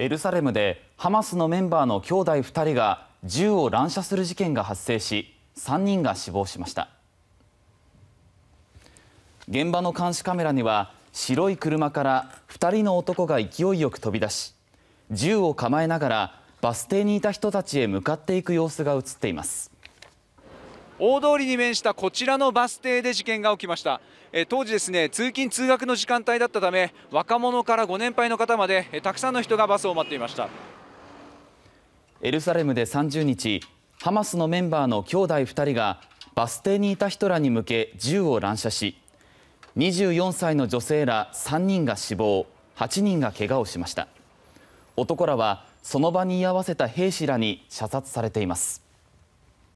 エルサレムでハマスのメンバーの兄弟2人が銃を乱射する事件が発生し3人が死亡しました現場の監視カメラには白い車から2人の男が勢いよく飛び出し銃を構えながらバス停にいた人たちへ向かっていく様子が映っています大通りに面したこちらのバス停で事件が起きました、え当時ですね通勤通学の時間帯だったため若者からご年配の方まで、えたくさんの人がバスを待っていましたエルサレムで30日ハマスのメンバーの兄弟2人がバス停にいた人らに向け銃を乱射し24歳の女性ら3人が死亡8人が怪我をしました男らはその場に居合わせた兵士らに射殺されています